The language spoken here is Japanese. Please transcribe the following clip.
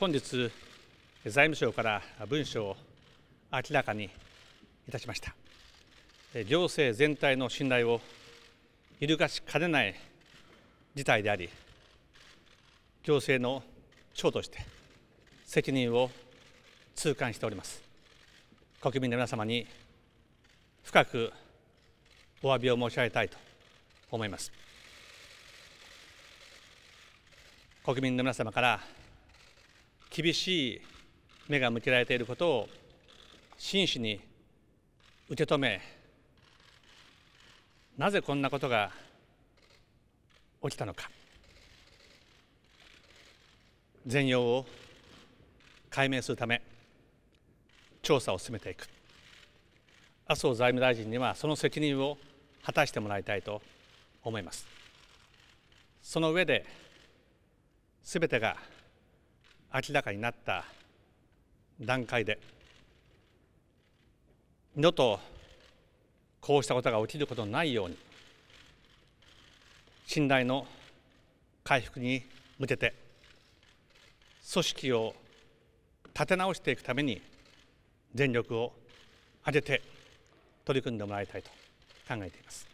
本日、財務省から文書を明らかにいたしました。行政全体の信頼を揺るがしかねない事態であり、行政の長として責任を痛感しております。国民の皆様に深くお詫びを申し上げたいと思います。国民の皆様から厳しい目が向けられていることを真摯に受け止めなぜこんなことが起きたのか全容を解明するため調査を進めていく麻生財務大臣にはその責任を果たしてもらいたいと思いますその上で全てが明らかになった段階で二度とこうしたことが起きることのないように信頼の回復に向けて組織を立て直していくために全力を挙げて取り組んでもらいたいと考えています。